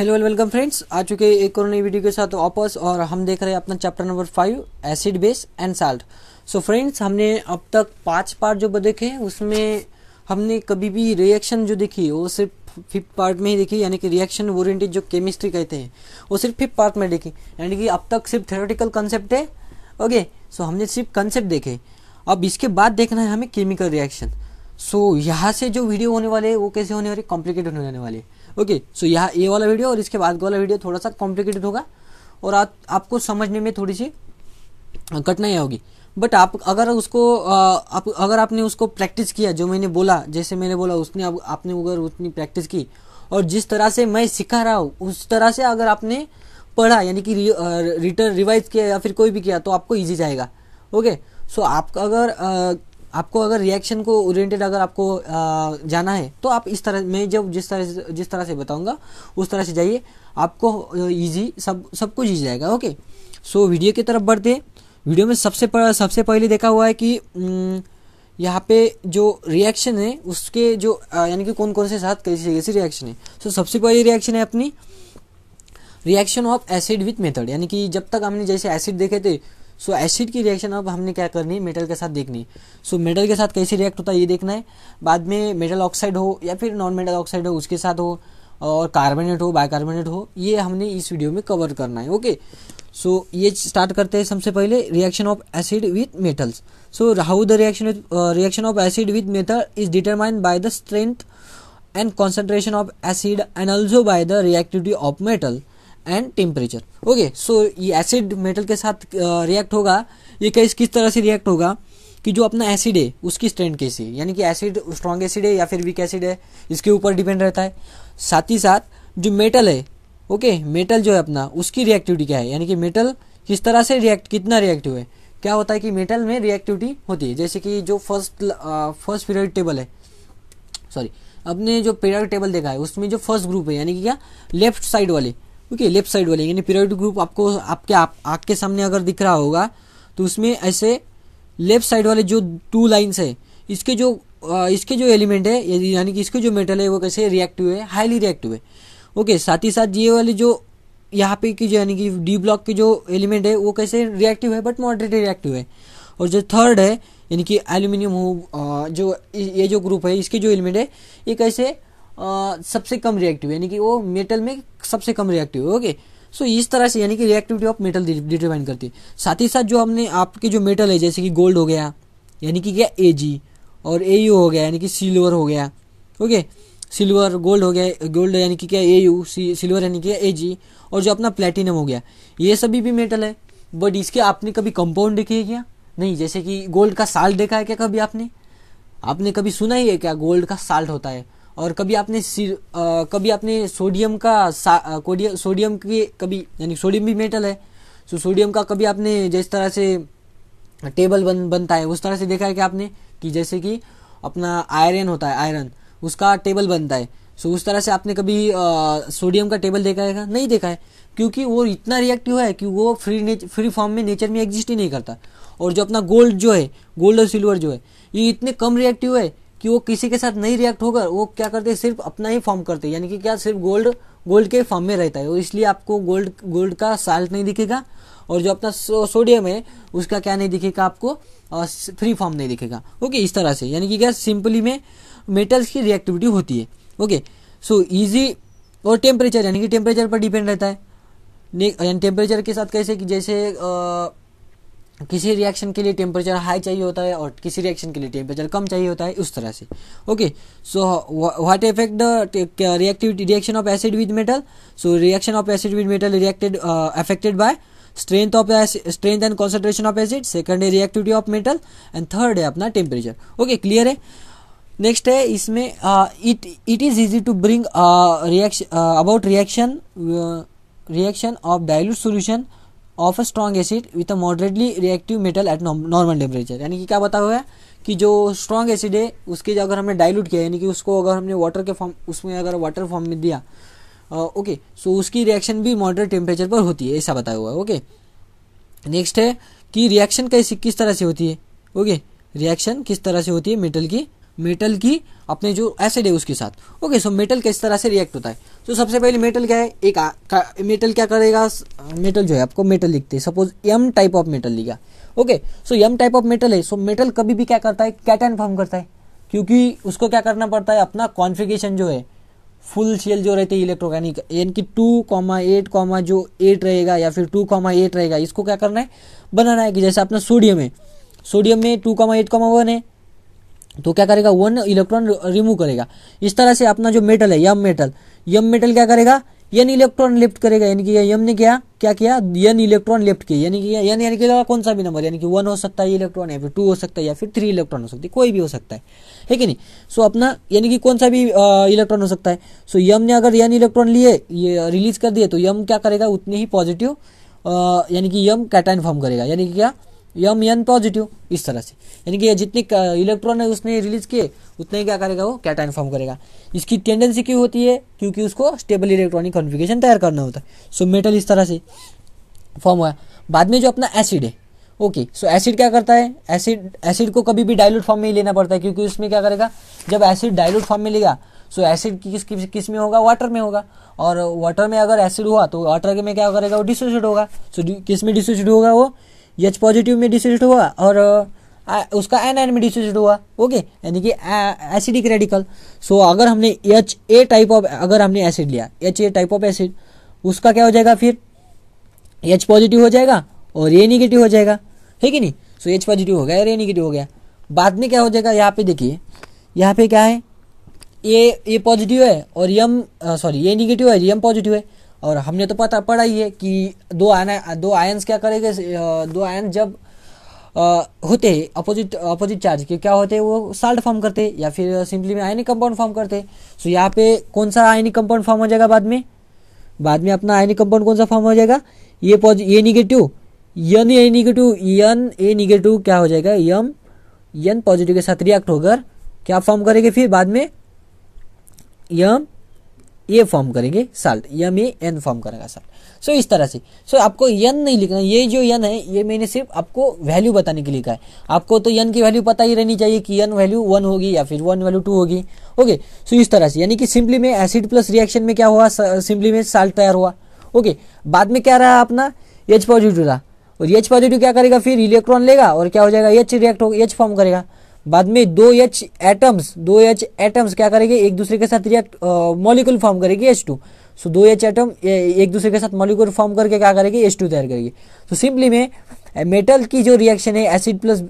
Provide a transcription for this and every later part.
Hello welcome friends आ चुके एक और नई वीडियो के साथ वापस और हम देख रहे हैं अपना chapter number five acid base and salt so friends हमने अब तक पांच पार्ट जो देखे उसमें हमने कभी भी रिएक्शन जो देखी वो सिर्फ फिफ्थ पार्ट में ही देखी यानी कि रिएक्शन ओरिएंटेड जो केमिस्ट्री कहते हैं वो सिर्फ फिफ्थ पार्ट में देखी यानी कि अब तक सिर्फ थेरोटिकल कंसेप्ट है ओके सो हमने सिर्फ कंसेप्ट देखे अब इसके बाद देखना है हमें केमिकल रिएक्शन सो यहाँ से जो वीडियो होने वाले वो कैसे होने वाले कॉम्प्लिकेटेड होने वाले ओके सो यहाँ ये वाला वीडियो और इसके बाद वाला वीडियो थोड़ा सा कॉम्प्लिकेटेड होगा और आ, आपको समझने में थोड़ी सी कठिनाई होगी बट आप अगर उसको आप अगर आपने उसको प्रैक्टिस किया जो मैंने बोला जैसे मैंने बोला उसने आप, आपने अगर उतनी प्रैक्टिस की और जिस तरह से मैं सिखा रहा हूँ उस तरह से अगर आपने पढ़ा यानी कि रिटर्न रिवाइज किया या फिर कोई भी किया तो आपको ईजी जाएगा ओके सो आप अगर आपको अगर रिएक्शन को ओरिएंटेड अगर आपको जाना है तो आप इस तरह मैं जब जिस तरह से जिस तरह से बताऊंगा उस तरह से जाइए आपको इजी सब सब कुछ ईजी जाएगा ओके सो वीडियो की तरफ बढ़ते हैं वीडियो में सबसे पर, सबसे पहले देखा हुआ है कि यहाँ पे जो रिएक्शन है उसके जो यानी कि कौन कौन से साथ कैसे कैसे रिएक्शन है सो so, सबसे पहली रिएक्शन है अपनी reaction of acid with method यानी कि जब तक हमने जैसे एसिड देखे थे सो एसिड की रिएक्शन अब हमने क्या करनी है मेटल के साथ देखनी सो so, मेटल के साथ कैसे रिएक्ट होता है ये देखना है बाद में मेटल ऑक्साइड हो या फिर नॉन मेटल ऑक्साइड हो उसके साथ हो और कार्बोनेट हो बायकार्बोनेट हो ये हमने इस वीडियो में कवर करना है ओके सो so, ये स्टार्ट करते हैं सबसे पहले reaction of acid with metals so how the reaction reaction of acid with metal is determined by the strength and concentration of acid and also by the reactivity of metal and temperature okay so ये acid metal के साथ react होगा ये कैस किस तरह से react होगा कि जो अपना एसिड है उसकी स्ट्रेंथ कैसी है यानी कि एसिड स्ट्रॉन्ग एसिड है या फिर वीक एसिड है इसके ऊपर डिपेंड रहता है साथ ही साथ जो मेटल है ओके मेटल जो है अपना उसकी रिएक्टिविटी क्या है यानी कि मेटल किस तरह से रिएक्ट कितना रिएक्टिव है क्या होता है कि मेटल में रिएक्टिविटी होती है जैसे कि जो फर्स्ट फर्स्ट पीरियड टेबल है सॉरी अपने जो पीरियड टेबल देखा है उसमें जो फर्स्ट ग्रुप है यानी कि क्या लेफ्ट साइड वाले ओके लेफ्ट साइड वाले यानी पीरियड ग्रुप आपको आपके आप, आँख के सामने अगर दिख रहा होगा तो उसमें ऐसे लेफ्ट साइड वाले जो टू लाइन्स है इसके जो इसके जो एलिमेंट है यानी कि इसके जो मेटल है वो कैसे रिएक्टिव है हाईली रिएक्टिव है ओके साथ ही साथ ये वाले जो यहाँ पे की जो यानी कि डी ब्लॉक के जो एलिमेंट है वो कैसे रिएक्टिव है बट मॉडरेट रिएक्टिव है और जो थर्ड है यानी कि एल्यूमिनियम हो जो ये जो ग्रुप है इसके जो एलिमेंट है ये कैसे सबसे कम रिएक्टिव यानी कि वो मेटल में सबसे कम रिएक्टिव है ओके सो इस तरह से यानी कि रिएक्टिविटी ऑफ मेटल डिटरमाइन करती है साथ ही साथ जो हमने आपके जो मेटल है जैसे कि गोल्ड हो गया यानी कि क्या ए और ए हो गया यानी कि सिल्वर हो गया ओके सिल्वर गोल्ड हो गया गोल्ड यानी कि क्या ए यू सिल्वर यानी कि ए जी और जो अपना प्लेटिनम हो गया ये सभी भी मेटल है बट इसके आपने कभी कंपाउंड देखे है क्या नहीं जैसे कि गोल्ड का साल्ट देखा है क्या कभी आपने आपने कभी सुना ही है क्या गोल्ड का साल्ट होता है और कभी आपने आ, कभी आपने सोडियम का सोडियम की कभी यानी सोडियम भी मेटल है सो तो सोडियम का कभी आपने जिस तरह से टेबल बन बनता है उस तरह से देखा है कि आपने कि जैसे कि अपना आयरन होता है आयरन उसका टेबल बनता है सो तो उस तरह से आपने कभी सोडियम का टेबल देखा है नहीं देखा है क्योंकि वो इतना रिएक्टिव है कि वो फ्री फ्री फॉर्म में नेचर में एग्जिस्ट ही नहीं करता और जो अपना गोल्ड जो है गोल्ड और सिल्वर जो है ये इतने कम रिएक्टिव है कि वो किसी के साथ नहीं रिएक्ट होकर वो क्या करते हैं सिर्फ अपना ही फॉर्म करते हैं यानी कि क्या सिर्फ गोल्ड गोल्ड के फॉर्म में रहता है इसलिए आपको गोल्ड गोल्ड का साल्ट नहीं दिखेगा और जो अपना सोडियम है उसका क्या नहीं दिखेगा आपको फ्री फॉर्म नहीं दिखेगा ओके इस तरह से यानी कि क्या सिंपली में मेटल्स की रिएक्टिविटी होती है ओके सो ईजी और टेम्परेचर यानी कि टेम्परेचर पर डिपेंड रहता है टेम्परेचर के साथ कैसे कि जैसे आ, किसी रिएक्शन के लिए टेम्परेचर हाई चाहिए होता है और किसी रिएक्शन के लिए टेम्परेचर कम चाहिए होता है उस तरह से okay so what effect the reactivity reaction of acid with metal so reaction of acid with metal reacted affected by strength of strength and concentration of acid second है reactivity of metal and third है अपना temperature okay clear है next है इसमें it it is easy to bring reaction about reaction reaction of dilute solution of a strong acid with a moderately reactive metal eight normal temperature यानी कि क्या बता हुआ है कि जो स्ट्रॉन्ग एसिड है उसके जो अगर हमने डाइल्यूट किया यानी कि उसको अगर हमने वाटर के फॉर्म उसमें अगर वाटर फॉर्म में दिया ओके सो उसकी रिएक्शन भी मॉडरेट टेम्परेचर पर होती है ऐसा बताया हुआ है ओके नेक्स्ट है कि रिएक्शन कैसी किस तरह से होती है ओके रिएक्शन किस तरह से होती है मेटल की मेटल की अपने जो एसिड है उसके साथ ओके सो मेटल किस तरह से रिएक्ट होता है तो सबसे पहले मेटल क्या है एक मेटल क्या करेगा मेटल जो है आपको मेटल लिखते हैं suppose M type of metal लिखा okay so M type of metal है सो मेटल कभी भी क्या करता है कैटन फॉर्म करता है क्योंकि उसको क्या करना पड़ता है अपना कॉन्फिगेशन जो है फुल शेल जो रहते हैं इलेक्ट्रोगैनिक यानी कि टू कॉमा एट कॉमा जो एट रहेगा या फिर टू कॉमा एट रहेगा इसको क्या करना है बनाना है कि जैसे अपना सोडियम है सोडियम में two comma eight comma one है तो क्या करेगा वन इलेक्ट्रॉन रिमूव करेगा इस तरह से अपना जो मेटल है यम मेटल यम मेटल क्या करेगा यन इलेक्ट्रॉन लेफ्ट करेगा यानी कि यम ने क्या क्या किया यन इलेक्ट्रॉन लेफ्ट किया यानी कि यन यानी कि कौन सा भी नंबर यानी कि वन हो सकता है इलेक्ट्रॉन या फिर टू हो सकता है या फिर थ्री इलेक्ट्रॉन हो सकती है कोई भी हो सकता है ठीक है नहीं सो अपना यानी कि कौन सा भी इलेक्ट्रॉन हो सकता है सो यम ने अगर यन इलेक्ट्रॉन लिए ये रिलीज कर दिए तो यम क्या करेगा उतने ही पॉजिटिव यानी कि यम कैटाइन फॉर्म करेगा यानी कि क्या यम एन पॉजिटिव इस तरह से यानी कि जितने इलेक्ट्रॉन है उसने रिलीज किए उतने ही क्या करेगा वो कैटाइन फॉर्म करेगा इसकी टेंडेंसी क्यों होती है क्योंकि उसको स्टेबल इलेक्ट्रॉनिक कॉन्फिगेशन तैयार करना होता है सो मेटल इस तरह से फॉर्म हुआ बाद में जो अपना एसिड है ओके सो एसिड क्या करता है एसिड एसिड को कभी भी डायलूट फॉर्म में ही लेना पड़ता है क्योंकि उसमें क्या करेगा जब एसिड डायलूट फॉर्म में लेगा सो एसिड किस किस में होगा वाटर में होगा और वाटर में अगर एसिड हुआ तो वाटर में क्या करेगा वो डिसोसिएट होगा सो किस में डिसोसिएट होगा वो एच पॉजिटिव में डिसोसिएट हुआ और आ, उसका एन एन में डिसोसिएट हुआ ओके यानी कि एसिडिक रेडिकल सो अगर हमने एच ए टाइप ऑफ अगर हमने एसिड लिया H A type of acid उसका क्या हो जाएगा फिर एच पॉजिटिव हो जाएगा और ए निगेटिव हो जाएगा ठीक है नहीं सो एच पॉजिटिव हो गया और ए निगेटिव हो गया बाद में क्या हो जाएगा यहाँ पे देखिए यहाँ पे क्या है ए ए पॉजिटिव है और यम सॉरी ए निगेटिव है यम पॉजिटिव है और हमने तो पता पड़ा ही है कि दो आना दो आयन्स क्या करेंगे दो आयन जब आ, होते हैं अपोजिट अपोजिट चार्ज के क्या होते हैं वो साल्ट फॉर्म करते हैं या फिर सिंपली में आयनिक कंपाउंड फॉर्म करते हैं सो यहाँ पे कौन सा आयनिक कंपाउंड फॉर्म हो जाएगा बाद में बाद में अपना आयनिक कंपाउंड कौन सा फॉर्म हो जाएगा ये ये negative ion A negative ion A negative क्या हो जाएगा यम यन पॉजिटिव के साथ रिएक्ट होकर क्या फॉर्म करेगा फिर बाद में यम ए फॉर्म करेंगे salt M A N form करेगा साल्ट सो इस तरह से सो so, आपको यन नहीं लिखना ये जो यन है ये मैंने सिर्फ आपको वैल्यू बताने के लिए कहा है आपको तो यन की वैल्यू पता ही रहनी चाहिए कि यन वैल्यू वन होगी या फिर वन वैल्यू टू होगी ओके सो इस तरह से यानी कि सिंपली में एसिड प्लस रिएक्शन में क्या हुआ सिंपली में साल्ट तैयार हुआ ओके बाद में क्या रहा अपना एच पॉजिटिव रहा और एच पॉजिटिव क्या करेगा फिर इलेक्ट्रॉन लेगा और क्या हो जाएगा एच रिएक्ट होगा एच फॉर्म करेगा बाद में दो एच एटम्स दो एच एटम्स क्या करेंगे एक दूसरे के साथ रिएक्ट मॉलिक्यूल फॉर्म करेगी एच टू सो दो एच एटम एक दूसरे के साथ मॉलिक्यूल फॉर्म करके क्या करेगी एच टू तैयार करेगी तो सिंपली में मेटल की जो रिएक्शन है एसिड प्लस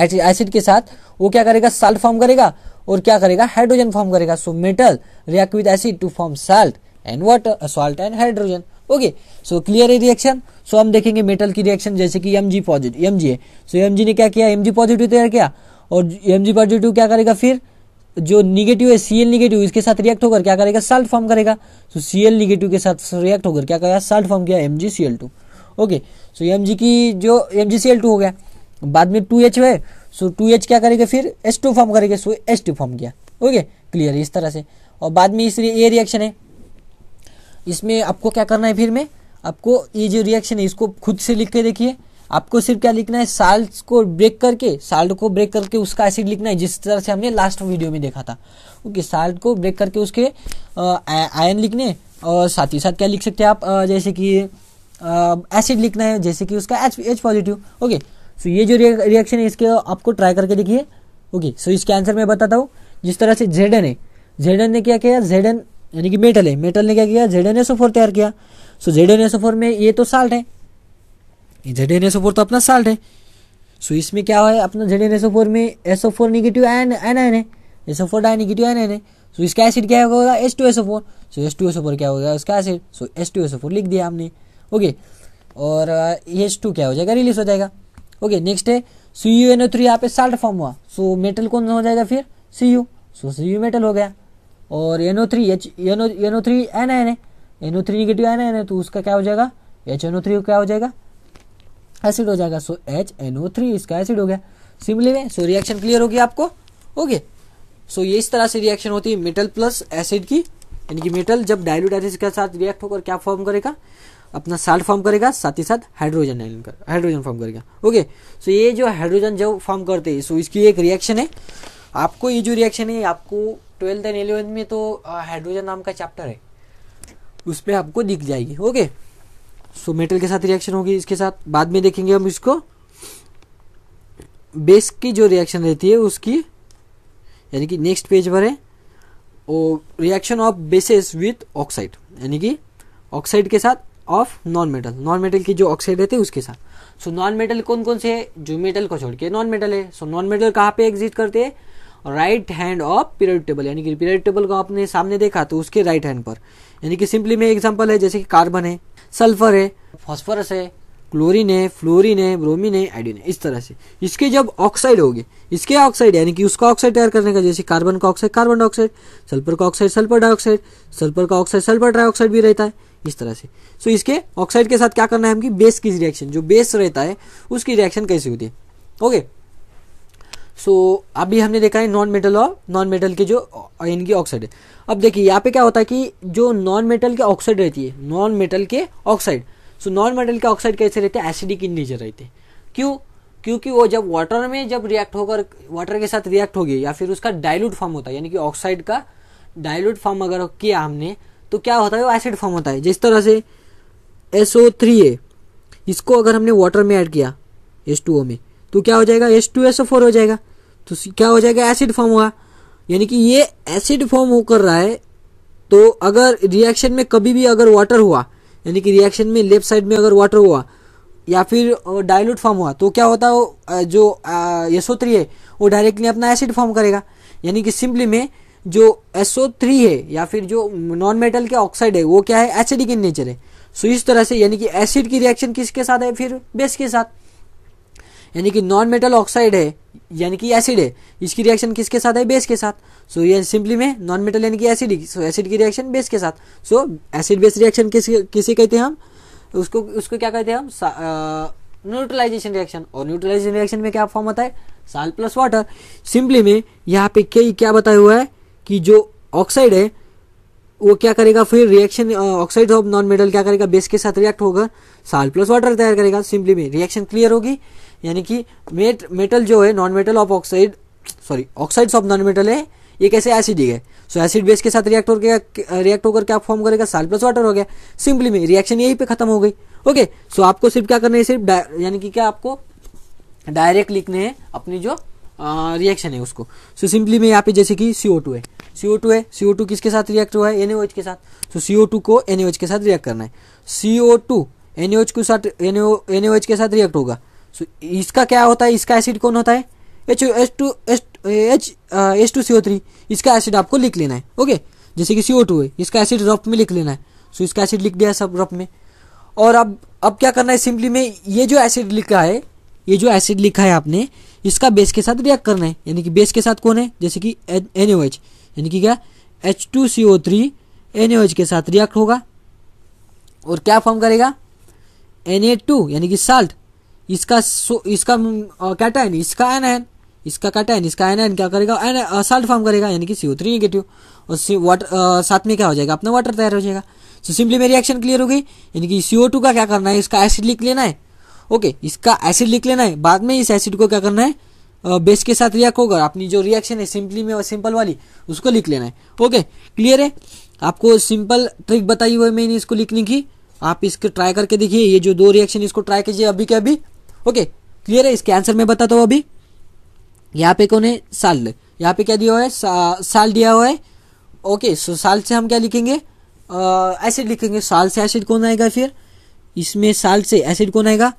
एसिड के साथ वो क्या करेगा साल्ट फॉर्म करेगा और क्या करेगा हाइड्रोजन फॉर्म करेगा so metal react with acid to form salt and water salt and hydrogen okay so clear है रिएक्शन सो हम देखेंगे मेटल की रिएक्शन जैसे कि M G positive M G है सो एम जी ने क्या किया एम जी पॉजिटिव तैयार किया और एम जी पॉजिटिव क्या करेगा फिर जो निगेटिव है सी एल निगेटिव इसके साथ रिएक्ट होकर क्या करेगा साल्ट फॉर्म करेगा सो सी एल निगेटिव के साथ रिएक्ट होकर क्या करेगा साल्ट फॉर्म किया M G C L two okay so M G की जो M G C L two हो गया बाद में टू एच है सो टू एच क्या करेगा फिर एस टू फॉर्म करेगा सो एस टू फॉर्म किया ओके क्लियर है इस तरह से और बाद में इसलिए ए रिएक्शन है इसमें आपको क्या करना है फिर में आपको ये जो रिएक्शन है इसको खुद से लिख के देखिए आपको सिर्फ क्या लिखना है साल्ट को ब्रेक करके साल्ट को ब्रेक करके उसका एसिड लिखना है जिस तरह से हमने लास्ट वीडियो में देखा था ओके साल्ट को ब्रेक करके उसके आयन लिखने और साथ ही साथ क्या लिख सकते हैं आप आ, जैसे कि एसिड लिखना है जैसे कि उसका H H positive okay so ये जो रिएक्शन है इसके आपको ट्राई करके देखिए ओके सो इसके आंसर मैं बताता हूँ जिस तरह से जेडन है जेडन ने क्या किया जेडन यानी कि मेटल है मेटल ने क्या किया जेड एन तैयार किया सो जेड एन में ये तो साल्ट है जेड एन तो अपना साल्ट है सो इसमें क्या है अपना जेड एन में SO four negative ion N है SO four di negative ion है सो इसका एसिड क्या होगा S two SO four so S two SO four क्या होगा इसका acid so S two SO four लिख दिया हमने ओके और एस टू क्या हो जाएगा रिलीज हो जाएगा ओके नेक्स्ट है C U N O three यहाँ पे साल्ट फॉर्म हुआ सो मेटल कौन हो जाएगा फिर C U so C U metal हो गया और NO three H N NO three anion है NO three negative anion है तो उसका क्या हो जाएगा एच एनओ थ्री क्या हो जाएगा एसिड हो जाएगा सो एच एनओ थ्री इसका एसिड हो गया सिमिलर में सो रिएक्शन क्लियर होगी आपको ओके सो ये इस तरह से रिएक्शन होती है मेटल प्लस एसिड की यानी कि मेटल जब डायलूट एसिड के साथ रिएक्ट होकर क्या फॉर्म करेगा अपना साल्ट फॉर्म करेगा साथ ही साथ हाइड्रोजन हाइड्रोजन फॉर्म करेगा ओके सो ये जो हाइड्रोजन जब फॉर्म करते हैं सो इसकी एक रिएक्शन है आपको ये जो रिएक्शन है आपको ट्वेल्थ एंड एलेवेंथ में तो हाइड्रोजन नाम का चैप्टर है उसमें आपको दिख जाएगी ओके सो मेटल के साथ रिएक्शन होगी इसके साथ बाद में देखेंगे हम इसको बेस की जो रिएक्शन रहती है उसकी यानी कि नेक्स्ट पेज पर है और reaction of bases with oxide यानी कि ऑक्साइड के साथ of non metal non metal की जो ऑक्साइड रहती है उसके साथ सो नॉन मेटल कौन कौन से है जो मेटल को छोड़ के नॉन मेटल है सो नॉन मेटल कहाँ पे एग्जिट करते हैं right hand of period table यानी कि पीरियड टेबल को आपने सामने देखा तो उसके राइट हैंड पर यानी कि सिंपली में एग्जाम्पल है जैसे कि कार्बन है सल्फर है फॉस्फोरस है क्लोरीन है फ्लोरीन है ब्रोमिन है आयोडीन है इस तरह से इसके जब ऑक्साइड होगी इसके ऑक्साइड यानी कि उसका ऑक्साइड तैयार करने का जैसे कार्बन का ऑक्साइड कार्बन डाइऑक्साइड सल्फर का ऑक्साइड सल्फर डाइऑक्साइड सल्फर का ऑक्साइड सल्फर डाइऑक्साइड भी रहता है इस तरह से सो so, इसके ऑक्साइड के साथ क्या करना है हमकी बेस की रिएक्शन जो बेस रहता है उसकी रिएक्शन कैसे होती है ओके okay. सो so, अभी हमने देखा है नॉन मेटल और नॉन मेटल के जो इनकी ऑक्साइड है अब देखिए यहाँ पे क्या होता है कि जो नॉन मेटल के ऑक्साइड रहती है नॉन मेटल के ऑक्साइड सो नॉन मेटल के ऑक्साइड कैसे रहते हैं एसिडिक इन नेचर रहते हैं क्यों क्योंकि वो जब वाटर में जब रिएक्ट होकर वाटर के साथ रिएक्ट हो गई या फिर उसका डायलूट फॉर्म होता है यानी कि ऑक्साइड का डायलूट फॉर्म अगर किया हमने तो क्या होता है वो एसिड फॉर्म होता है जिस तरह से एस ओ थ्री है इसको अगर हमने वाटर में ऐड किया एस टू ओ में तो क्या हो जाएगा S two S O four हो जाएगा तो क्या हो जाएगा एसिड फॉर्म हुआ यानी कि ये एसिड फॉर्म होकर रहा है तो अगर रिएक्शन में कभी भी अगर वाटर हुआ यानी कि रिएक्शन में लेफ्ट साइड में अगर वाटर हुआ या फिर डायलूट फॉर्म हुआ तो क्या होता है जो एसओ थ्री है वो डायरेक्टली अपना एसिड फॉर्म करेगा यानी कि सिंपली में जो एसओ थ्री है या फिर जो नॉन मेटल के ऑक्साइड है वो क्या है एसिडिक इन नेचर है सो इस तरह से यानी कि एसिड की रिएक्शन किसके साथ है फिर बेस के साथ यानी कि नॉन मेटल ऑक्साइड है यानी कि एसिड है इसकी रिएक्शन किसके साथ है बेस के साथ सो so, ये सिंपली में नॉन मेटल यानी कि एसिड सो एसिड की रिएक्शन बेस के साथ सो एसिड बेस रिएक्शन किसे कहते हैं हम उसको उसको क्या कहते हैं हम न्यूट्रलाइजेशन रिएक्शन और न्यूट्रलाइजेशन रिएक्शन में क्या फॉर्म होता है साल प्लस वाटर सिंपली में यहाँ पे क्या क्या बताया हुआ है कि जो ऑक्साइड है वो क्या करेगा फिर reaction oxide of non metal क्या करेगा बेस के साथ रिएक्ट होगा साल प्लस वाटर तैयार करेगा सिंपली में रिएक्शन क्लियर होगी यानी कि मेट मेटल जो है non metal of oxide sorry oxides of non metal है ये कैसे एसिडिक है सो एसिड बेस के साथ रिएक्ट हो गया रिएक्ट होकर क्या फॉर्म करेगा साल प्लस वाटर हो गया सिंपली में रिएक्शन यही पे खत्म हो गई ओके सो आपको सिर्फ क्या करना है सिर्फ यानी कि क्या आपको डायरेक्ट लिखने हैं अपनी जो रिएक्शन है उसको सो सिंपली में यहाँ पे जैसे कि सीओ है सी है सी किसके साथ रिएक्ट हुआ है एन के साथ तो सी को एन के साथ रिएक्ट करना है सी ओ टू एन के साथ एन के साथ रिएक्ट होगा सो इसका क्या होता है इसका एसिड कौन होता है H S two H H H two C O three इसका एसिड आपको लिख लेना है ओके जैसे कि सी ओ टू है इसका एसिड रफ में लिख लेना है सो so, इसका एसिड लिख दिया सब रफ में और अब अब क्या करना है सिंपली में ये जो एसिड लिखा है ये जो एसिड लिखा है आपने इसका बेस के साथ रिएक्ट करना है यानी कि बेस के साथ कौन है जैसे कि एन यानी कि क्या H two C O three N के साथ रिएक्ट होगा और क्या फॉर्म करेगा एन ए टू यानी कि साल्ट इसका सो इसका कैटाइन इसका एन इसका कैटाइन इसका एन एन क्या करेगा एन साल्ट फॉर्म करेगा यानी कि सी ओ थ्री निगेटिव और सी वाटर साथ में क्या हो जाएगा अपना वाटर तैयार हो जाएगा सो सिंपली मेरी रिएक्शन क्लियर हो गई यानी कि सी ओ टू का क्या करना है इसका एसिड लिख लेना है ओके इसका एसिड लिख लेना है बाद में इस एसिड को क्या करना है बेस के साथ रिएक्ट होगा अपनी जो रिएक्शन है सिंपली में सिंपल वाली उसको लिख लेना है ओके क्लियर है आपको सिंपल ट्रिक बताई हुई मैंने इसको लिखने की आप इसको ट्राई करके देखिए ये जो दो रिएक्शन इसको ट्राई कीजिए अभी के अभी ओके क्लियर है इसके आंसर में बताता हूँ अभी यहाँ पे कौन है साल यहाँ पे क्या दिया हुआ है सा, साल दिया हुआ है ओके सो साल से हम क्या लिखेंगे एसिड लिखेंगे साल से एसिड कौन आएगा फिर इसमें साल से एसिड कौन आएगा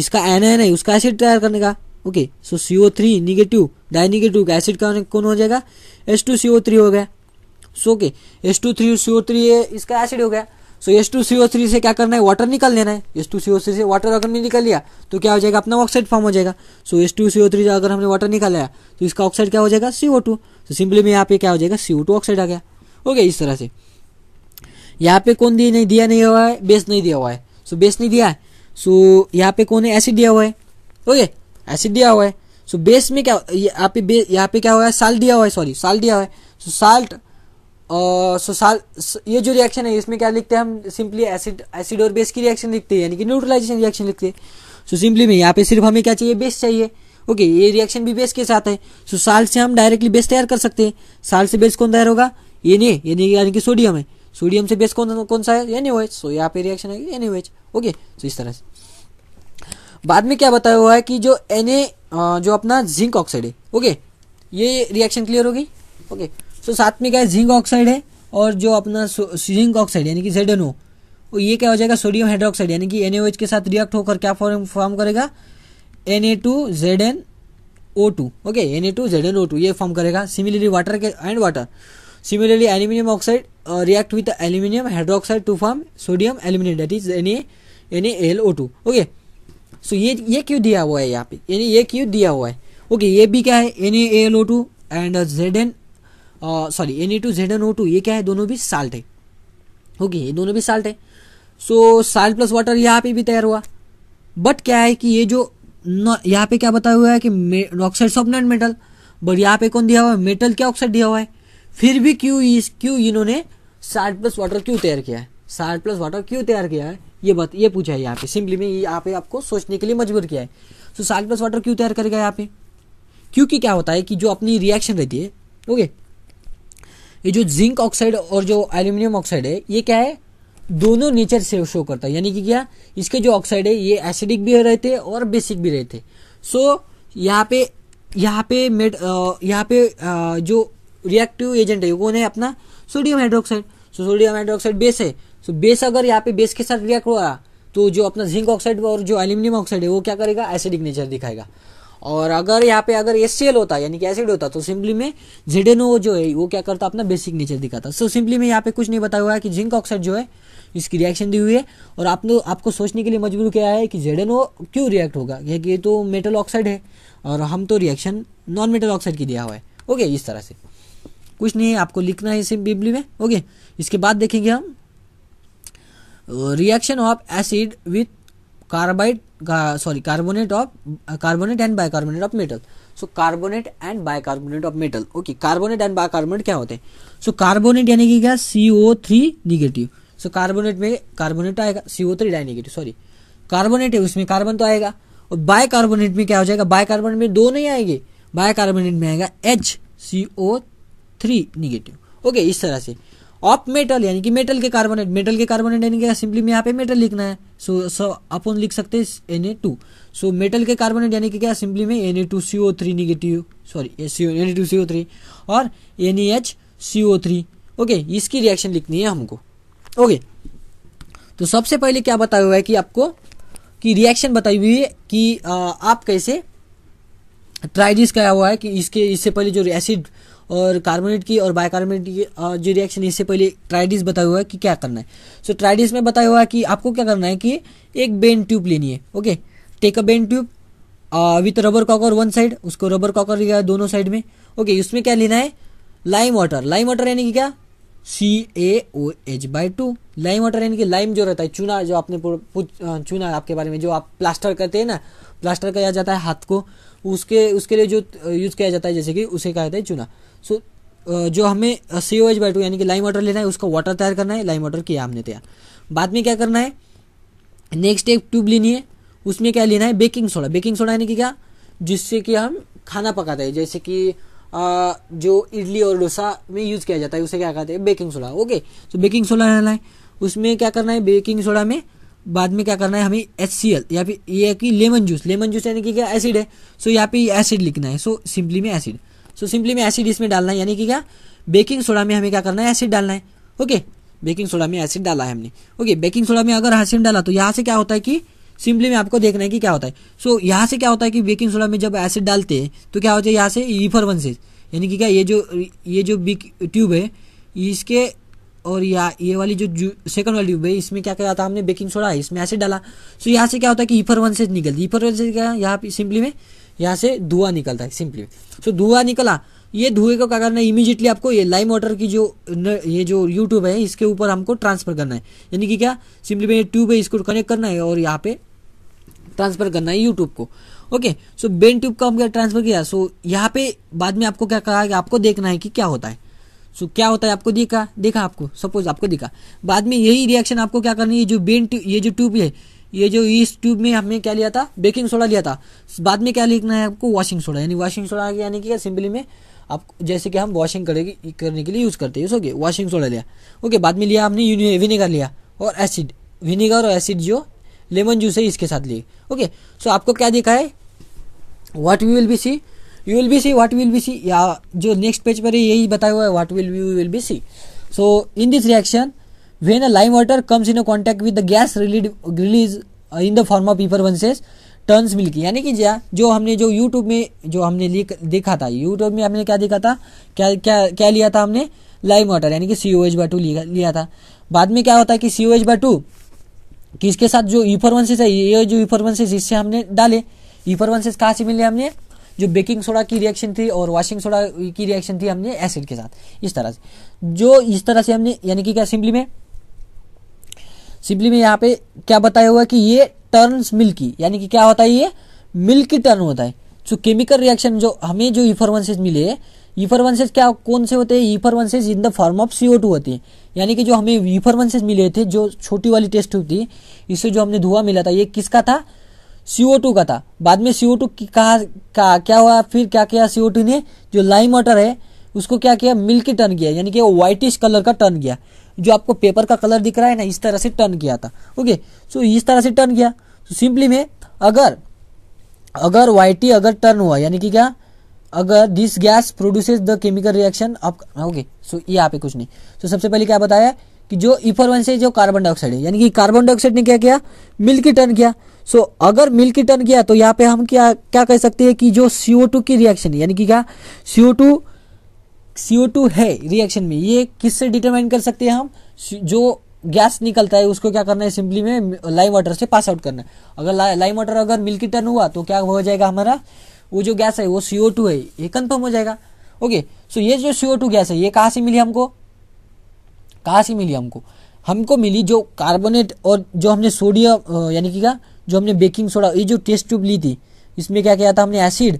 इसका एन है नहीं उसका एसिड तैयार करने का okay so C O three negative di negative का एसिड का कौन हो जाएगा S two C O three हो गया so okay S two three C O three इसका एसिड हो गया so S two C O three से क्या करना है वाटर निकाल लेना है S two C O three से वाटर अगर नहीं निकल लिया तो क्या हो जाएगा अपना ऑक्साइड फॉर्म हो जाएगा so S two C O three से अगर हमने वाटर निकाला तो इसका ऑक्साइड क्या हो जाएगा सी ओ टू सो सिंपली में यहाँ पे क्या हो जाएगा सी ओ टू ऑक्साइड आ गया ओके इस तरह से यहाँ पे कौन दिया नहीं दिया नहीं हुआ है बेस नहीं दिया हुआ है सो बेस नहीं दिया है सो so, यहाँ पे कौन है एसिड दिया हुआ है ओके एसिड दिया हुआ है सो so, बेस में क्या यहाँ पे बे यहाँ पे क्या हुआ है साल्ट दिया हुआ है सॉरी साल्ट दिया हुआ है सो साल्ट सो साल ये जो रिएक्शन है इसमें क्या लिखते हैं हम सिंपली एसिड एसिड और बेस की रिएक्शन लिखते हैं यानी कि न्यूट्रलाइजेशन रिएक्शन लिखते हैं सो सिंपली में यहाँ पे सिर्फ हमें क्या चाहिए बेस चाहिए ओके okay, ये रिएक्शन भी बेस के साथ है सो so, साल से हम डायरेक्टली बेस तैयार कर सकते हैं साल से बेस कौन तैयार होगा ये नहीं ये नहीं यानी कि सोडियम है सोडियम से बेस कौन कौन सा है एनी OH सो यहाँ पे रिएक्शन है एनी OH ओके सो इस तरह से बाद में क्या बताया हुआ है कि जो एन जो अपना जिंक ऑक्साइड है ओके ये रिएक्शन क्लियर होगी ओके सो साथ में क्या है जिंक ऑक्साइड है और जो अपना जिंक ऑक्साइड यानी कि जेड एन ये क्या हो जाएगा सोडियम हाइड्रोक्साइड यानी कि एन के साथ रिएक्ट होकर क्या फॉर्म करेगा N A two Z N O two okay N A two Z N O two ये फॉर्म करेगा सिमिलरली वाटर के and water Similarly, aluminium oxide uh, react with aluminium hydroxide to form sodium aluminate that is any any NaLO2. Okay, so ये ये क्यों दिया हुआ है यहाँ पे यानी ये क्यों दिया हुआ है okay, ये भी क्या है NaLO2 and Zn uh, N A two Z N O two ये क्या है दोनों भी साल्ट है ओके ये दोनों भी साल्ट है सो साल्ट प्लस वाटर यहाँ पे भी तैयार हुआ बट क्या है कि ये जो यहाँ पे क्या बताया हुआ है कि oxide of non metal but यहाँ पे कौन दिया हुआ है मेटल क्या ऑक्साइड दिया हुआ है फिर भी क्यों इस क्यों इन्होंने साल्ट प्लस वाटर क्यों तैयार किया है साल्ट प्लस वाटर क्यों तैयार किया है ये बात ये पूछा है यहाँ पे सिंपली में यहाँ पे आपको सोचने के लिए मजबूर किया है सो साल्ट प्लस वाटर क्यों तैयार करेगा यहाँ पे क्योंकि क्या होता है कि जो अपनी रिएक्शन रहती है ओके ये जो जिंक ऑक्साइड और जो एल्यूमिनियम ऑक्साइड है ये क्या है दोनों नेचर से शो करता है यानी कि क्या इसके जो ऑक्साइड है ये एसिडिक भी रहते हैं और बेसिक भी रहते सो so, यहाँ पे यहाँ पे मेड यहाँ पे आ, जो रिएक्टिव एजेंट है वो कौन है अपना sodium hydroxide so sodium hydroxide base है सो तो बेस अगर यहाँ पे बेस के साथ रिएक्ट हुआ तो जो अपना जिंक ऑक्साइड और जो एल्यूमिनियम ऑक्साइड है वो क्या करेगा एसिडिक नेचर दिखाएगा और अगर यहाँ पे अगर एस होता यानी कि एसिड होता तो सिंपली में जेडेनो जो है वो क्या करता अपना बेसिक नेचर दिखाता सो so, सिंपली में यहाँ पे कुछ नहीं बताया हुआ है कि जिंक ऑक्साइड जो है इसकी रिएक्शन दी हुई है और आपने आपको सोचने के लिए मजबूर किया है कि जेडेनो क्यों रिएक्ट होगा क्योंकि ये तो मेटल ऑक्साइड है और हम तो रिएक्शन नॉन मेटल ऑक्साइड की दिया हुआ है ओके इस तरह से कुछ नहीं है आपको लिखना है इसे बिबली में ओके इसके बाद देखेंगे हम reaction of acid with carbide sorry carbonate of carbonate and bicarbonate of metal so carbonate and bicarbonate of metal okay carbonate and bicarbonate क्या होते हैं सो कार्बोनेट यानी कि क्या C O three negative so carbonate में carbonate आएगा C O three di negative sorry carbonate है उसमें कार्बन तो आएगा और बाय कार्बोनेट में क्या हो जाएगा बायकार्बोनेट में दो नहीं आएंगे बायकार्बोनेट में आएगा H C O three negative okay इस तरह से ऑफ मेटल यानी कि मेटल के कार्बोनेट मेटल के कार्बोनेट यानी क्या सिंपली में यहाँ पे मेटल लिखना है सो सो अपन लिख सकते हैं एन सो मेटल के कार्बोनेट यानी कि क्या सिंपली में N A two C O three negative sorry N A two C O three और N E H C O three okay इसकी रिएक्शन लिखनी है हमको ओके तो सबसे पहले क्या बताया हुआ है कि आपको कि रिएक्शन बताई हुई है कि आप कैसे ट्राइडिस कहा हुआ है कि इसके इससे पहले जो एसिड और कार्बोनेट की और बायकार्बोनेट की जो रिएक्शन इससे पहले ट्राइडिस बताया हुआ है कि क्या करना है सो so, ट्राइडिस में बताया हुआ है कि आपको क्या करना है कि एक बेन ट्यूब लेनी है okay take a bent tube with rubber cork one side उसको रबर कॉकर लिया है दोनों साइड में ओके उसमें क्या लेना है लाइम वाटर लाइम वाटर यानी कि क्या C A O H by two lime water यानी कि लाइम जो रहता है चूना जो आपने चूना आपके बारे में जो आप प्लास्टर करते हैं ना प्लास्टर किया जाता है हाथ को उसके उसके लिए जो यूज़ किया जाता है जैसे कि उसे कहा जाता है चूना सो जो हमें C O H by two यानी कि लाइम वाटर लेना है उसका वाटर तैयार करना है लाइम वाटर किया हमने तैयार बाद में क्या करना है नेक्स्ट एक ट्यूब लेनी है उसमें क्या लेना है बेकिंग सोडा बेकिंग सोडा यानी कि क्या जिससे कि हम खाना पकाते हैं जैसे कि आ, जो इडली और डोसा में यूज़ किया जाता है उसे क्या कहते हैं बेकिंग सोडा ओके तो बेकिंग सोडा लेना है उसमें क्या करना है बेकिंग सोडा में बाद में क्या करना है हमें एच सी एल या फिर ये है कि लेमन जूस लेमन जूस यानी कि क्या एसिड है सो यहाँ पे एसिड लिखना है सो सिंपली में एसिड सो सिंपली में एसिड इसमें डालना है यानी कि क्या बेकिंग सोडा में हमें क्या करना है एसिड डालना है ओके बेकिंग सोडा में एसिड डाला है हमने ओके बेकिंग सोडा में अगर एसिड डाला तो यहाँ से क्या होता है कि सिंपली में आपको देखना है कि क्या होता है सो so, यहाँ से क्या होता है कि बेकिंग सोडा में जब एसिड डालते हैं तो क्या होता है यहाँ से ईफर यानी कि क्या ये जो ये जो बिग ट्यूब है इसके और या ये वाली जो सेकंड वाली ट्यूब है इसमें क्या क्या था हमने बेकिंग सोडा है इसमें ऐसे डाला सो यहाँ से क्या होता है कि ईफर वन से निकलती ईफर वन से क्या यहाँ पे सिंपली में यहाँ से धुआं निकलता है सिंपली सो धुआं निकला ये धुएं को क्या करना है इमीजिएटली आपको ये लाइम वाटर की जो न, ये जो यूट्यूब है इसके ऊपर हमको ट्रांसफर करना है यानी कि क्या सिंपली में ट्यूब है इसको कनेक्ट करना है और यहाँ पे ट्रांसफर करना है यूट्यूब को ओके सो बेन ट्यूब का हम क्या ट्रांसफर किया सो यहाँ पे बाद में आपको क्या कहा कि आपको देखना है कि क्या होता है सो क्या होता है आपको देखा देखा आपको सपोज आपको देखा बाद में यही रिएक्शन आपको क्या करनी है जो बेन ये जो ट्यूब है ये जो इस ट्यूब में हमने क्या लिया था बेकिंग सोडा लिया था बाद में क्या लिखना है आपको वॉशिंग सोडा यानी वॉशिंग सोडा यानी कि सिंपली में आप जैसे कि हम वॉशिंग करेगी करने के लिए यूज़ करते हैं ओके वॉशिंग सोडा लिया ओके बाद में लिया हमने विनेगर लिया और एसिड विनेगर और एसिड जो लेमन जूस है इसके साथ लिए ओके सो आपको क्या देखा है what we will be see you will be see what will be see या जो नेक्स्ट पेज पर यही बताया हुआ है what will you will be see so in this reaction when a lime water comes in contact with the gas release in the form of pepper effervescences turns milk यानी कि जो हमने जो यूट्यूब में जो हमने देखा था यूट्यूब में हमने क्या देखा था क्या क्या क्या लिया था हमने लाइम वाटर यानी कि सी ओ एच टू लिया था बाद में क्या होता है कि सी ओ एच बाटू टू किसके साथ जो यूफरवंसेस e है ये जो यूफरवंसेस e इससे हमने डाले यूफरवंसेस e कहाँ से मिले हमने जो बेकिंग सोडा की रिएक्शन थी और वॉशिंग सोडा की रिएक्शन थी हमने एसिड के साथ इस तरह से जो इस तरह से हमने यानी कि क्या सिंपली में सिंपली में यहाँ पे क्या बताया हुआ कि ये टर्न्स मिल्की यानी कि क्या होता है ये मिल्की टर्न होता है सो केमिकल रिएक्शन जो हमें जो इफरवेंसेज मिले इफरवेंसेज क्या कौन से होते हैं effervescences in the form of CO two होते हैं यानी कि जो हमें इफरवेंसेज मिले थे जो छोटी वाली टेस्ट ट्यूब थी इससे जो हमने धुआं मिला था ये किसका था सीओ टू का था बाद में CO2 कहा, कहा क्या हुआ फिर क्या किया सीओ टू ने जो लाइम वाटर है उसको क्या किया मिल्की टर्न किया यानी कि वो व्हाइटिश कलर का टर्न किया जो आपको पेपर का कलर दिख रहा है ना इस तरह से टर्न किया था ओके सो इस तरह से टर्न किया तो सिंपली में अगर अगर वाइटी अगर टर्न हुआ यानी कि क्या अगर this gas produces the chemical reaction आप ओके सो ये आप कुछ नहीं सो so, सबसे पहले क्या बताया कि जो इफर e वन से जो कार्बन डाइऑक्साइड है यानी कि कार्बन डाइऑक्साइड ने क्या किया मिल्की टर्न किया सो so, अगर मिल्क रिटर्न किया तो यहाँ पे हम क्या क्या कह सकते हैं कि जो CO2 की रिएक्शन यानी कि क्या CO2 CO2 है रिएक्शन में ये किससे डिटरमाइन कर सकते हैं हम जो गैस निकलता है उसको क्या करना है सिंपली में लाइम वाटर से पास आउट करना है अगर ला, लाइम वाटर अगर मिल्क रिटर्न हुआ तो क्या हो जाएगा हमारा वो जो गैस है वो सीओ टू है ये कन्फर्म हो जाएगा ओके सो ये जो सीओ टू गैस है ये कहाँ से मिली हमको कहाँ से मिली हमको हमको मिली जो कार्बोनेट और जो हमने सोडियम यानी कि क्या जो हमने बेकिंग सोडा ये जो टेस्ट ट्यूब ली थी इसमें क्या किया था हमने एसिड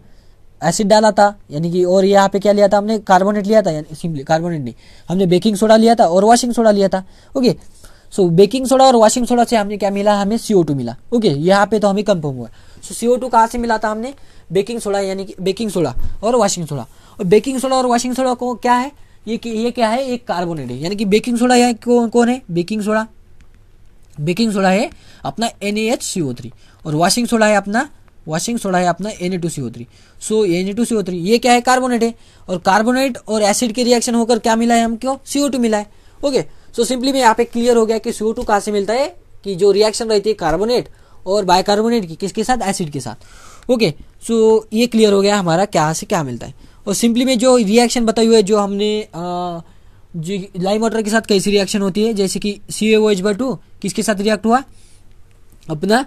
एसिड डाला था यानी कि और यहाँ पे क्या लिया था हमने कार्बोनेट लिया था यानी सिंपली कार्बोनेट नहीं हमने बेकिंग सोडा लिया था और वॉशिंग सोडा लिया था ओके सो बेकिंग सोडा और वॉशिंग सोडा से हमने क्या मिला हमें सीओ टू मिला ओके यहाँ पे तो हमें कंफर्म हुआ सो सीओ टू कहाँ से मिला था हमने बेकिंग सोडा यानी कि बेकिंग सोडा और वॉशिंग सोडा और बेकिंग सोडा और वॉशिंग सोडा को क्या है ये ये क्या है एक कार्बोनेट है यानी कि बेकिंग सोडा यहाँ कौन है बेकिंग सोडा बेकिंग सोडा है अपना N A H C O three और वॉशिंग सोडा है अपना वॉशिंग सोडा है अपना N A two C O three so N A two C O three ये क्या है कार्बोनेट है और कार्बोनेट और एसिड के रिएक्शन होकर क्या मिला है हमको सी ओ टू मिला है ओके सो सिंपली में यहाँ पे क्लियर हो गया कि सीओ टू कहाँ से मिलता है कि जो रिएक्शन रहती है कार्बोनेट और बायकार्बोनेट की किसके साथ एसिड के साथ ओके सो ये क्लियर हो गया हमारा क्या से क्या मिलता है और सिंपली में जो रिएक्शन बताई हुई है जो हमने आ, जी लाइम वाटर के साथ कैसी रिएक्शन होती है जैसे कि C O H by two किसके साथ रिएक्ट हुआ अपना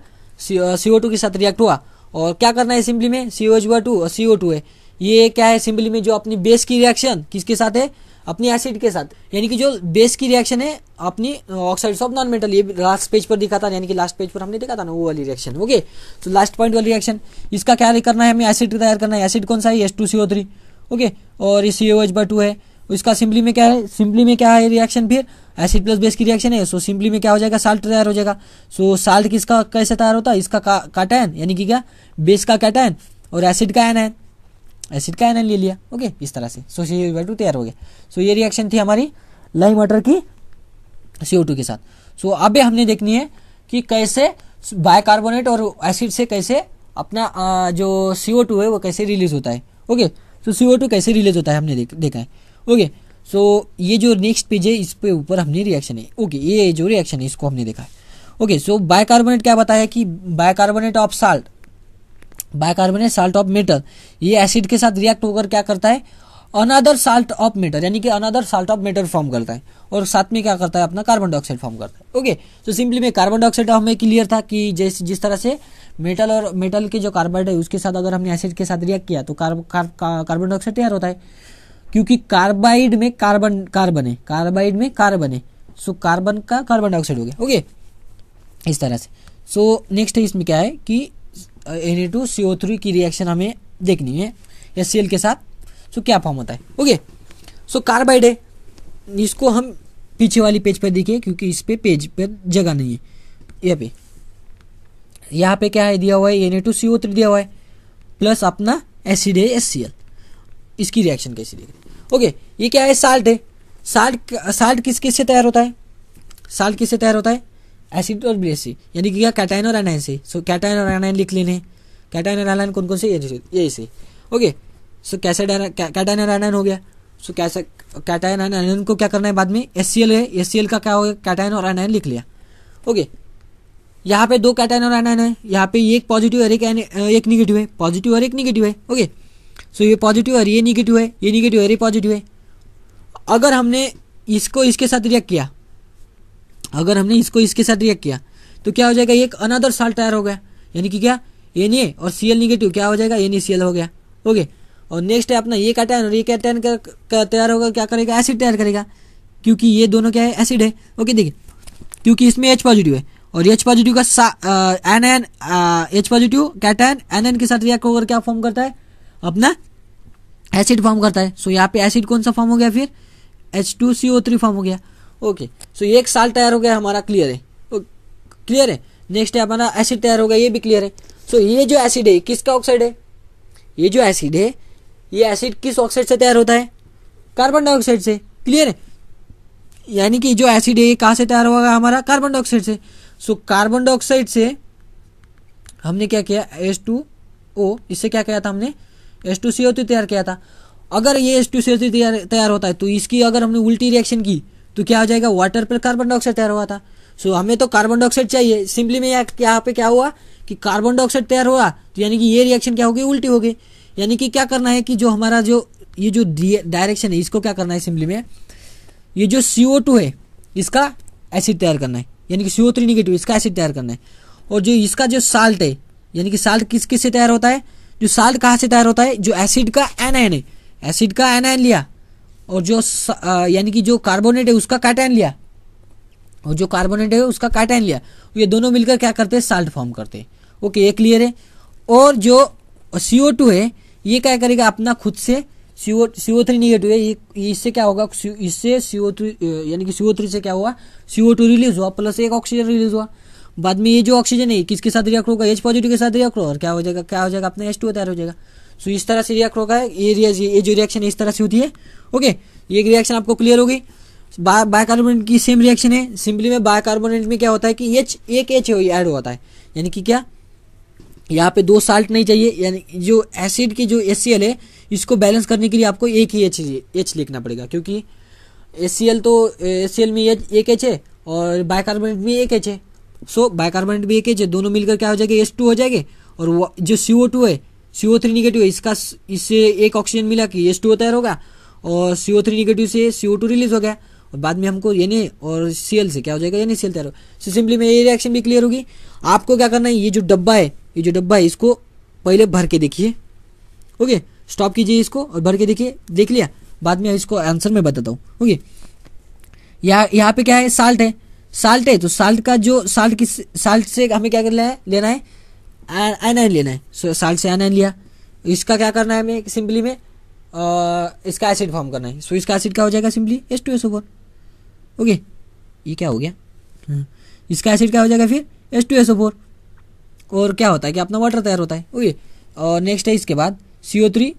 सी ओ टू के साथ रिएक्ट हुआ और क्या करना है सिंपली में C O H by two और सी ओ टू है ये क्या है सिंपली में जो अपनी बेस की रिएक्शन किसके साथ है अपनी एसिड के साथ यानी कि जो बेस की रिएक्शन है अपनी ऑक्साइड्स ऑफ नॉन मेटल ये लास्ट पेज पर दिखा था यानी कि लास्ट पेज पर हमने दिखा था ना वो वाली रिएक्शन ओके तो लास्ट पॉइंट वाली रिएक्शन इसका क्या करना है हमें एसिड तैयार करना है एसिड कौन सा है S two C O three okay और ये C O H by two है इसका सिंपली में क्या है सिंपली में क्या है रिएक्शन फिर एसिड प्लस बेस की रिएक्शन है सो सिंपली में क्या हो जाएगा साल्ट तैयार हो जाएगा सो साल्ट किसका कैसे तैयार होता है इसका कैटायन काटैन यानी कि क्या बेस का कैटैन और एसिड का एन एसिड का एन ले लिया ओके इस तरह से सो सी टू तैयार हो गया सो ये रिएक्शन थी हमारी लाइम वाटर की सी के साथ सो अब हमने देखनी है कि कैसे बायकार्बोनेट और एसिड से कैसे अपना जो सी है वो कैसे रिलीज होता है ओके सो सी कैसे रिलीज होता है हमने देख देखा है ओके सो ये जो नेक्स्ट पेज है इस पे ऊपर हमने रिएक्शन है ओके ये जो रिएक्शन है इसको हमने देखा है ओके सो बायकार्बोनेट क्या बताया कि bicarbonate of salt bicarbonate salt of metal ये एसिड के साथ रिएक्ट होकर क्या करता है अनदर साल्ट ऑफ मेटल यानी कि another salt of metal form करता है और साथ में क्या करता है अपना कार्बन डाइऑक्साइड फॉर्म करता है ओके तो सिंपली में कार्बन डाइऑक्साइड हमें क्लियर था कि जैसे जिस तरह से मेटल और मेटल के जो कार्बन है उसके साथ अगर हमने एसिड के साथ रिएक्ट किया तो कार्बन डाइऑक्साइड तैयार होता है क्योंकि कार्बाइड में कार्बन कार्बन है कार्बाइड में कार्बन है सो कार्बन का कार्बन डाइऑक्साइड हो गया ओके इस तरह से सो so, नेक्स्ट है इसमें क्या है कि N two C O three की रिएक्शन हमें देखनी है या सेल के साथ सो so, क्या फॉर्म होता है ओके सो कार्बाइड है इसको हम पीछे वाली पेज पर देखिए क्योंकि इस पे पेज पर जगह नहीं है यहाँ पे यहाँ पे क्या है दिया हुआ है N two C O three दिया हुआ है प्लस अपना एसिड है एस सी एल इसकी रिएक्शन कैसी रही ओके ये क्या है साल्ट है साल्ट साल्ट किस किस से तैयार होता है साल्ट किससे तैयार होता है एसिड और बी से यानी कि क्या कैटाइन और एनाइन से सो कैटाइन और एनाइन लिख लेने कैटाइन और एनाइन कौन कौन से ये से ओके सो कैसे कैटाइन और एनाइन हो गया सो कैसे कैटाइन और एनाइन को क्या करना है बाद में एस है एस का क्या हो गया कैटाइन और एनाइन लिख लिया ओके यहाँ पे दो कैटाइन और एनाइन है यहाँ पे एक पॉजिटिव और एक एक निगेटिव है पॉजिटिव और एक निगेटिव है ओके सो ये पॉजिटिव और ये निगेटिव है ये निगेटिव है ये पॉजिटिव है अगर हमने इसको इसके साथ रिएक्ट किया अगर हमने इसको इसके साथ रिएक्ट किया तो क्या हो जाएगा एक अनदर साल्ट टायर हो गया यानी कि क्या एन ए और सी एल निगेटिव क्या हो जाएगा एन ए सी एल हो गया ओके और नेक्स्ट है अपना ये कैटायन और ये कैटायन का तैयार होगा क्या करेगा एसिड तैयार करेगा क्योंकि ये दोनों क्या है एसिड है ओके देखिए क्योंकि इसमें एच पॉजिटिव है और एच पॉजिटिव का N N H positive cation N N के साथ रिएक्ट होकर क्या फॉर्म करता है अपना एसिड फॉर्म करता है सो so, यहाँ पे एसिड कौन सा फॉर्म हो गया फिर H two C O three form हो गया ओके सो ये एक साल तैयार हो गया हमारा क्लियर है क्लियर oh, है नेक्स्ट है हमारा एसिड तैयार हो गया ये भी क्लियर है सो so, ये जो एसिड है किसका ऑक्साइड है ये जो एसिड है ये एसिड किस ऑक्साइड से तैयार होता है कार्बन डाइऑक्साइड से क्लियर है यानी कि जो एसिड है ये कहाँ से तैयार होगा हमारा कार्बन डाइऑक्साइड से सो कार्बन डाइऑक्साइड से हमने क्या किया एस टू ओ इससे क्या किया था हमने S two C O three तैयार किया था अगर ये S two C O three तैयार होता है तो इसकी अगर हमने उल्टी रिएक्शन की तो क्या हो जाएगा वाटर पर कार्बन डाइऑक्साइड तैयार हुआ था सो so, हमें तो कार्बन डाइऑक्साइड चाहिए सिंपली में यहाँ पे क्या हुआ कि कार्बन डाइऑक्साइड तैयार हुआ तो यानी कि ये रिएक्शन क्या होगी उल्टी होगी यानी कि क्या करना है कि जो हमारा जो ये जो डायरेक्शन है इसको क्या करना है सिंपली में ये जो सी है इसका एसिड तैयार करना है यानी कि सी ओ थ्री निगेटिव इसका एसिड तैयार करना है और जो इसका जो साल्ट है यानी कि साल्ट किस किस से तैयार होता है जो साल्ट कहाँ से तैयार होता है जो एसिड का एन है एसिड का एन लिया और जो यानी कि जो कार्बोनेट है उसका कैटैन लिया और जो कार्बोनेट है उसका कैटैन लिया ये दोनों मिलकर क्या करते हैं साल्ट फॉर्म करते हैं ओके ये क्लियर है और जो सी है ये क्या करेगा अपना खुद से CO CO C three negative है इससे क्या होगा इससे सीओ थ्री यानी कि सीओ थ्री से क्या हुआ सीओ टू रिलीज हुआ प्लस एक ऑक्सीजन रिलीज हुआ बाद में ये जो ऑक्सीजन है किसके साथ रिएक्ट होगा एच पॉजिटिव के साथ रिएक्ट होगा और क्या हो जाएगा क्या हो जाएगा अपने एच टू तैयार हो जाएगा सो इस तरह से रिएक्ट होगा ये ये जो रिएक्शन इस तरह से होती है ओके ये रिएक्शन आपको क्लियर होगी बायकार्बोनेट की सेम रिएक्शन है सिंपली में बायकार्बोनेट में क्या होता है कि एच एक एच ऐड e होता है यानी कि क्या यहाँ पे दो साल्ट नहीं चाहिए यानी जो एसिड की जो एस है इसको बैलेंस करने के लिए आपको एक ही एच एच लिखना पड़ेगा क्योंकि एस तो एस में एच एक एच है और बायकार्बोनेट में एक एच है सो बाइकार्बोनेट भी एक है जो दोनों मिलकर क्या हो जाएगा एस टू हो जाएंगे और जो सी ओ टू है सी ओ थ्री निगेटिव है इसका इससे एक ऑक्सीजन मिला कि एस टू होता होगा और सी ओ थ्री निगेटिव से सी ओ टू रिलीज हो गया और बाद में हमको एन और सी एल से क्या हो जाएगा एन सी एल तैयार सो सिंपली में ये रिएक्शन भी क्लियर होगी आपको क्या करना है ये जो डब्बा है ये जो डब्बा है इसको पहले भर के देखिए ओके स्टॉप कीजिए इसको और भर के देखिए देख लिया बाद में इसको आंसर में बताता हूँ ओके यहाँ यहाँ पे क्या है साल्ट है साल्ट है तो साल्ट का जो साल्ट किस साल्ट से हमें क्या करना है लेना है एन लेना है सो साल्ट से एन लिया इसका क्या करना है हमें सिंपली में आ, इसका एसिड फॉर्म करना है सो इसका एसिड क्या हो जाएगा simply S two S O four okay ये क्या हो गया हाँ। इसका एसिड क्या हो जाएगा फिर S two S O four और क्या होता है कि अपना वाटर तैयार होता है ओके और नेक्स्ट है इसके बाद सी ओ थ्री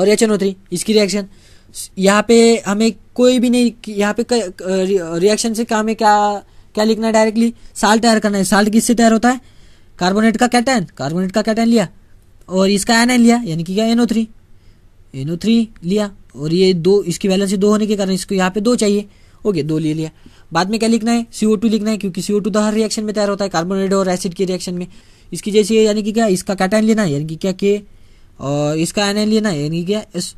और एच एन ओ थ्री इसकी रिएक्शन यहाँ पे हमें कोई भी नहीं यहाँ पे रिएक्शन से काम है क्या क्या लिखना है डायरेक्टली साल्ट तैयार करना है साल्ट किससे तैयार होता है कार्बोनेट का कैटन कार्बोनेट का कैटन लिया और इसका एन लिया यानी कि क्या एनओ थ्री एनओ थ्री लिया और ये दो इसकी वैलेंस दो होने के कारण इसको यहाँ पे दो चाहिए ओके दो ले लिया बाद में क्या लिखना है सी लिखना है क्योंकि सी तो हर रिएक्शन में तैयार होता है कार्बोनेट और एसिड के रिएक्शन में इसकी जैसी यानी कि क्या इसका कैटन लेना है यानी कि क्या के और इसका एन लेना है यानी कि क्या एस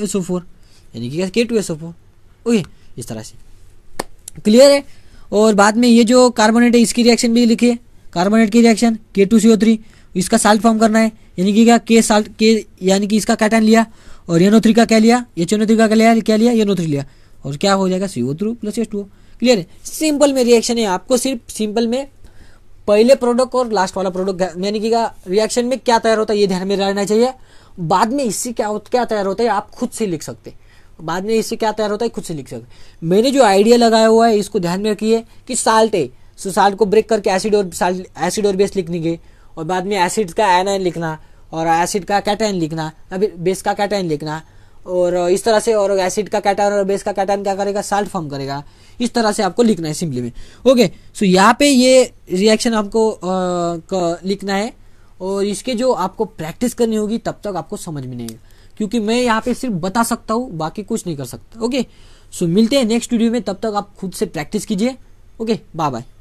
एस ओ फोर यानी कि K two S O four okay इस तरह से क्लियर है और बाद में ये जो कार्बोनेट है इसकी रिएक्शन भी है कार्बोनेट की reaction K two C O three इसका साल्ट फॉर्म करना है यानी कि क्या के साल्ट के यानी कि इसका कैटन लिया और एनो थ्री का क्या लिया एच एनो थ्री का क्या लिया क्या लिया एनो थ्री लिया और क्या हो जाएगा C O through plus H two clear है सिंपल में रिएक्शन है आपको सिर्फ सिंपल में पहले प्रोडक्ट और लास्ट वाला प्रोडक्ट यानी कि रिएक्शन में क्या तैयार होता है ये ध्यान में रहना चाहिए बाद में इससे क्या क्या तैयार होता है आप खुद से लिख सकते बाद में इससे क्या तैयार होता है खुद से लिख सकते मैंने जो आइडिया लगाया हुआ है इसको ध्यान में रखिए कि साल्ट है सो साल्ट को ब्रेक करके एसिड और साल्ट एसिड और बेस लिखने के और बाद में एसिड का एन लिखना और एसिड का कैटाइन लिखना अभी बेस का कैटाइन लिखना और इस तरह से और एसिड का कैटाइन और बेस का कैटाइन क्या करेगा साल्ट फॉर्म करेगा इस तरह से आपको लिखना है सिंपली में ओके सो यहाँ पे ये रिएक्शन आपको लिखना है और इसके जो आपको प्रैक्टिस करनी होगी तब तक आपको समझ में नहीं आएगा क्योंकि मैं यहाँ पे सिर्फ बता सकता हूँ बाकी कुछ नहीं कर सकता ओके सो मिलते हैं नेक्स्ट वीडियो में तब तक आप खुद से प्रैक्टिस कीजिए ओके बाय बाय